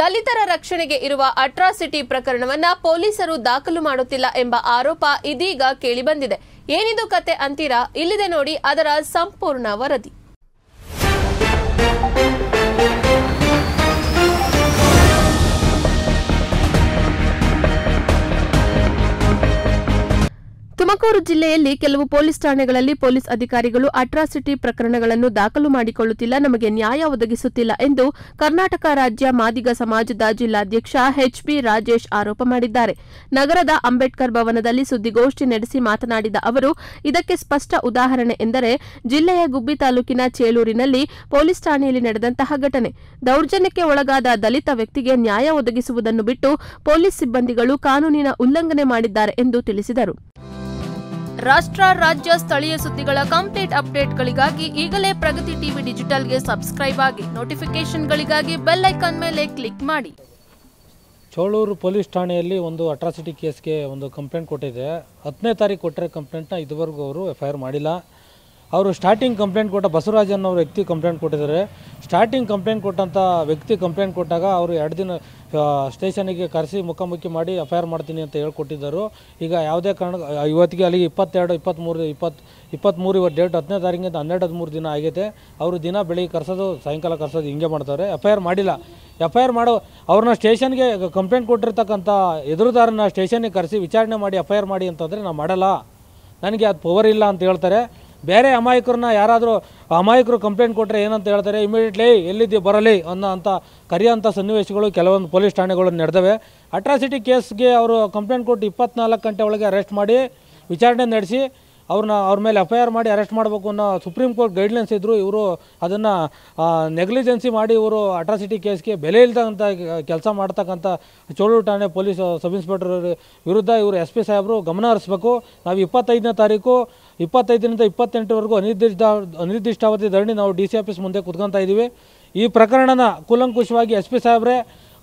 ದಲಿತರ ರಕ್ಷಣೆಗೆ ಇರುವ ಅಟ್ರಾಸಿಟಿ ಪ್ರಕರಣವನ್ನ ಪೊಲೀಸರು ದಾಖಲು ಮಾಡುತ್ತಿಲ್ಲ ಎಂಬ ಆರೋಪ ಇದೀಗ ಕೇಳಿಬಂದಿದೆ ಏನಿದು ಕತೆ ಅಂತೀರಾ ಇಲ್ಲಿದೆ ನೋಡಿ ಅದರ ಸಂಪೂರ್ಣ ವರದಿ ತುಮಕೂರು ಜಿಲ್ಲೆಯಲ್ಲಿ ಕೆಲವು ಪೊಲೀಸ್ ಠಾಣೆಗಳಲ್ಲಿ ಪೊಲೀಸ್ ಅಧಿಕಾರಿಗಳು ಅಟ್ರಾಸಿಟಿ ಪ್ರಕರಣಗಳನ್ನು ದಾಖಲು ಮಾಡಿಕೊಳ್ಳುತ್ತಿಲ್ಲ ನಮಗೆ ನ್ಯಾಯ ಒದಗಿಸುತ್ತಿಲ್ಲ ಎಂದು ಕರ್ನಾಟಕ ರಾಜ್ಯ ಮಾದಿಗ ಸಮಾಜದ ಜಿಲ್ಲಾಧ್ಯಕ್ಷ ಎಚ್ಬಿ ರಾಜೇಶ್ ಆರೋಪ ಮಾಡಿದ್ದಾರೆ ನಗರದ ಅಂಬೇಡ್ಕರ್ ಭವನದಲ್ಲಿ ಸುದ್ದಿಗೋಷ್ಠಿ ನಡೆಸಿ ಮಾತನಾಡಿದ ಅವರು ಇದಕ್ಕೆ ಸ್ಪಷ್ಟ ಉದಾಹರಣೆ ಎಂದರೆ ಜಿಲ್ಲೆಯ ಗುಬ್ಬಿ ತಾಲೂಕಿನ ಚೇಳೂರಿನಲ್ಲಿ ಪೊಲೀಸ್ ಠಾಣೆಯಲ್ಲಿ ನಡೆದಂತಹ ಘಟನೆ ದೌರ್ಜನ್ಯಕ್ಕೆ ಒಳಗಾದ ದಲಿತ ವ್ಯಕ್ತಿಗೆ ನ್ಯಾಯ ಒದಗಿಸುವುದನ್ನು ಬಿಟ್ಟು ಪೊಲೀಸ್ ಸಿಬ್ಬಂದಿಗಳು ಕಾನೂನಿನ ಉಲ್ಲಂಘನೆ ಮಾಡಿದ್ದಾರೆ ಎಂದು ತಿಳಿಸಿದರು ರಾಷ್ಟ್ರ ರಾಜ್ಯ ಸ್ಥಳೀಯ ಸುದ್ದಿಗಳ ಕಂಪ್ಲೀಟ್ ಅಪ್ಡೇಟ್ಗಳಿಗಾಗಿ ಈಗಲೇ ಪ್ರಗತಿ ಟಿವಿ ಡಿಜಿಟಲ್ಗೆ ಸಬ್ಸ್ಕ್ರೈಬ್ ಆಗಿ ನೋಟಿಫಿಕೇಶನ್ಗಳಿಗಾಗಿ ಬೆಲ್ ಐಕಾನ್ ಮೇಲೆ ಕ್ಲಿಕ್ ಮಾಡಿ ಚೋಳೂರು ಪೊಲೀಸ್ ಠಾಣೆಯಲ್ಲಿ ಒಂದು ಅಟ್ರಾಸಿಟಿ ಕೇಸ್ಗೆ ಒಂದು ಕಂಪ್ಲೇಂಟ್ ಕೊಟ್ಟಿದೆ ಹತ್ತನೇ ತಾರೀಕು ಕೊಟ್ಟರೆ ಕಂಪ್ಲೇಂಟ್ನ ಇದುವರೆಗೂ ಅವರು ಎಫ್ ಐ ಆರ್ ಮಾಡಿಲ್ಲ ಅವರು ಸ್ಟಾರ್ಟಿಂಗ್ ಕಂಪ್ಲೇಂಟ್ ಕೊಟ್ಟ ಬಸವರಾಜ್ ಅವರು ವ್ಯಕ್ತಿ ಕಂಪ್ಲೇಂಟ್ ಕೊಟ್ಟಿದ್ದಾರೆ ಸ್ಟಾರ್ಟಿಂಗ್ ಕಂಪ್ಲೇಂಟ್ ಕೊಟ್ಟಂಥ ವ್ಯಕ್ತಿ ಕಂಪ್ಲೇಂಟ್ ಕೊಟ್ಟಾಗ ಅವರು ಎರಡು ದಿನ ಸ್ಟೇಷನಿಗೆ ಕರೆಸಿ ಮುಖಾಮುಖಿ ಮಾಡಿ ಎಫ್ ಐ ಆರ್ ಮಾಡ್ತೀನಿ ಅಂತ ಹೇಳ್ಕೊಟ್ಟಿದ್ದರು ಈಗ ಯಾವುದೇ ಕಾರಣ ಇವತ್ತಿಗೆ ಅಲ್ಲಿಗೆ ಇಪ್ಪತ್ತೆರಡು ಇಪ್ಪತ್ತ್ಮೂರು ಇಪ್ಪತ್ತು ಇಪ್ಪತ್ತ್ಮೂರು ಇವತ್ತು ಡೇಟ್ ಹತ್ತನೇ ತಾರೀಕಿಂದ ಹನ್ನೆರಡು ಹದಿಮೂರು ದಿನ ಆಗೈತೆ ಅವರು ದಿನ ಬೆಳಿಗ್ಗೆ ಕರೆಸೋದು ಸಾಯಂಕಾಲ ಕರೆಸೋದು ಹಿಂಗೆ ಮಾಡ್ತಾರೆ ಎಫ್ ಐ ಆರ್ ಮಾಡಿಲ್ಲ ಎಫ್ ಐ ಆರ್ ಮಾಡೋ ಅವ್ರನ್ನ ಸ್ಟೇಷನ್ಗೆ ಕಂಪ್ಲೇಂಟ್ ಕೊಟ್ಟಿರ್ತಕ್ಕಂಥ ಎದುರುದಾರನ್ನ ಸ್ಟೇಷನ್ಗೆ ಕರೆಸಿ ವಿಚಾರಣೆ ಮಾಡಿ ಎಫ್ ಐ ಆರ್ ಮಾಡಿ ಅಂತಂದರೆ ನಾವು ಮಾಡಲ್ಲ ನನಗೆ ಅದು ಪವರ್ ಇಲ್ಲ ಅಂತ ಹೇಳ್ತಾರೆ ಬೇರೆ ಅಮಾಯಕರನ್ನ ಯಾರಾದರೂ ಅಮಾಯಕರು ಕಂಪ್ಲೇಂಟ್ ಕೊಟ್ಟರೆ ಏನಂತ ಹೇಳ್ತಾರೆ ಇಮಿಡಿಯೇಟ್ಲಿ ಎಲ್ಲಿದ್ದೀವಿ ಬರಲಿ ಅನ್ನೋ ಅಂತ ಕರೆಯುವಂಥ ಸನ್ನಿವೇಶಗಳು ಕೆಲವೊಂದು ಪೊಲೀಸ್ ಠಾಣೆಗಳು ನಡೆದವೆ ಅಟ್ರಾಸಿಟಿ ಕೇಸ್ಗೆ ಅವರು ಕಂಪ್ಲೇಂಟ್ ಕೊಟ್ಟು ಇಪ್ಪತ್ನಾಲ್ಕು ಗಂಟೆ ಒಳಗೆ ಅರೆಸ್ಟ್ ಮಾಡಿ ವಿಚಾರಣೆ ನಡೆಸಿ ಅವ್ರನ್ನ ಅವ್ರ ಮೇಲೆ ಎಫ್ ಐ ಆರ್ ಮಾಡಿ ಅರೆಸ್ಟ್ ಮಾಡಬೇಕು ಅನ್ನೋ ಸುಪ್ರೀಂ ಕೋರ್ಟ್ ಗೈಡ್ಲೈನ್ಸ್ ಇದ್ದರು ಇವರು ಅದನ್ನು ನೆಗ್ಲಿಜೆನ್ಸಿ ಮಾಡಿ ಇವರು ಅಟ್ರಾಸಿಟಿ ಕೇಸ್ಗೆ ಬೆಲೆ ಇಲ್ದಂಥ ಕೆಲಸ ಮಾಡ್ತಕ್ಕಂಥ ಚೋಳು ಠಾಣೆ ಪೊಲೀಸ್ ಸಬ್ ಇನ್ಸ್ಪೆಕ್ಟರ್ ವಿರುದ್ಧ ಇವರು ಎಸ್ ಪಿ ಸಾಹೇಬರು ಗಮನ ಹರಿಸಬೇಕು ನಾವು ಇಪ್ಪತ್ತೈದನೇ ತಾರೀಕು ಇಪ್ಪತ್ತೈದರಿಂದ ಇಪ್ಪತ್ತೆಂಟುವರೆಗೂ ಅನಿರ್ದಿಷ್ಟ ಅನಿರ್ದಿಷ್ಟಾವಧಿ ಧರಣಿ ನಾವು ಡಿ ಸಿ ಆಫೀಸ್ ಮುಂದೆ ಕುತ್ಕೊತಾ ಇದ್ದೀವಿ ಈ ಪ್ರಕರಣನ ಕೂಲಂಕುಷವಾಗಿ ಎಸ್ ಪಿ ಸಾಹೇಬ್ರೆ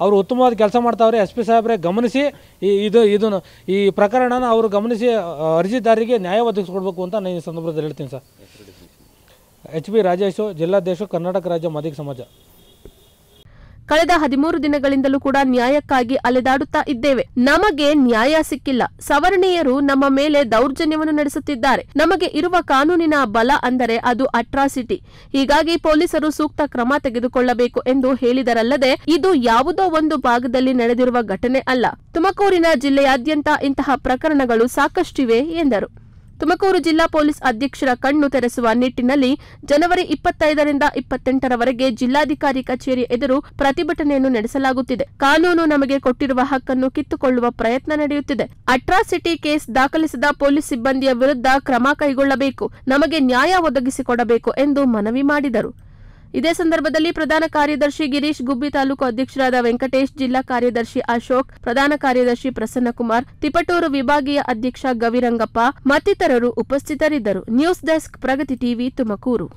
ಅವರು ಉತ್ತಮವಾದ ಕೆಲಸ ಮಾಡ್ತಾವ್ರೆ ಎಸ್ ಪಿ ಸಾಹೇಬ್ರೆ ಗಮನಿಸಿ ಈ ಇದು ಇದನ್ನು ಈ ಪ್ರಕರಣನ ಅವರು ಗಮನಿಸಿ ಅರ್ಜಿದಾರಿಗೆ ನ್ಯಾಯ ಒದಗಿಸ್ಕೊಡ್ಬೇಕು ಅಂತ ನಾನು ಈ ಸಂದರ್ಭದಲ್ಲಿ ಹೇಳ್ತೀನಿ ಸರ್ ಎಚ್ ಪಿ ರಾಜೇಶು ಜಿಲ್ಲಾಧ್ಯಕ್ಷ ಕರ್ನಾಟಕ ರಾಜ್ಯ ಮಾದಿಗ ಸಮಾಜ ಕಳೆದ ಹದಿಮೂರು ದಿನಗಳಿಂದಲೂ ಕೂಡ ನ್ಯಾಯಕ್ಕಾಗಿ ಅಲೆದಾಡುತ್ತಾ ಇದ್ದೇವೆ ನಮಗೆ ನ್ಯಾಯ ಸಿಕ್ಕಿಲ್ಲ ಸವರ್ಣೀಯರು ನಮ್ಮ ಮೇಲೆ ದೌರ್ಜನ್ಯವನ್ನು ನಡೆಸುತ್ತಿದ್ದಾರೆ ನಮಗೆ ಇರುವ ಕಾನೂನಿನ ಬಲ ಅಂದರೆ ಅದು ಅಟ್ರಾಸಿಟಿ ಹೀಗಾಗಿ ಪೊಲೀಸರು ಸೂಕ್ತ ಕ್ರಮ ತೆಗೆದುಕೊಳ್ಳಬೇಕು ಎಂದು ಹೇಳಿದರಲ್ಲದೆ ಇದು ಯಾವುದೋ ಒಂದು ಭಾಗದಲ್ಲಿ ನಡೆದಿರುವ ಘಟನೆ ಅಲ್ಲ ತುಮಕೂರಿನ ಜಿಲ್ಲೆಯಾದ್ಯಂತ ಇಂತಹ ಪ್ರಕರಣಗಳು ಸಾಕಷ್ಟಿವೆ ಎಂದರು ತುಮಕೂರು ಜಿಲ್ಲಾ ಪೊಲೀಸ್ ಅಧ್ಯಕ್ಷರ ಕಣ್ಣು ತೆರೆಸುವ ನಿಟ್ಟಿನಲ್ಲಿ ಜನವರಿ ಇಪ್ಪತ್ತೈದರಿಂದ ಇಪ್ಪತ್ತೆಂಟರವರೆಗೆ ಜಿಲ್ಲಾಧಿಕಾರಿ ಕಚೇರಿ ಎದುರು ಪ್ರತಿಭಟನೆಯನ್ನು ನಡೆಸಲಾಗುತ್ತಿದೆ ಕಾನೂನು ನಮಗೆ ಕೊಟ್ಟಿರುವ ಹಕ್ಕನ್ನು ಕಿತ್ತುಕೊಳ್ಳುವ ಪ್ರಯತ್ನ ನಡೆಯುತ್ತಿದೆ ಅಟ್ರಾಸಿಟಿ ಕೇಸ್ ದಾಖಲಿಸಿದ ಪೊಲೀಸ್ ಸಿಬ್ಬಂದಿಯ ವಿರುದ್ಧ ಕ್ರಮ ಕೈಗೊಳ್ಳಬೇಕು ನಮಗೆ ನ್ಯಾಯ ಒದಗಿಸಿಕೊಡಬೇಕು ಎಂದು ಮನವಿ ಮಾಡಿದರು ಇದೇ ಸಂದರ್ಭದಲ್ಲಿ ಪ್ರಧಾನ ಕಾರ್ಯದರ್ಶಿ ಗಿರೀಶ್ ಗುಬ್ಬಿ ತಾಲೂಕು ಅಧ್ಯಕ್ಷರಾದ ವೆಂಕಟೇಶ್ ಜಿಲ್ಲಾ ಕಾರ್ಯದರ್ಶಿ ಅಶೋಕ್ ಪ್ರಧಾನ ಕಾರ್ಯದರ್ಶಿ ಪ್ರಸನ್ನಕುಮಾರ್ ತಿಪಟೂರು ವಿಭಾಗೀಯ ಅಧ್ಯಕ್ಷ ಗವಿರಂಗಪ್ಪ ಮತ್ತಿತರರು ಉಪಸ್ಥಿತರಿದ್ದರು news desk Pragati TV Tumakuru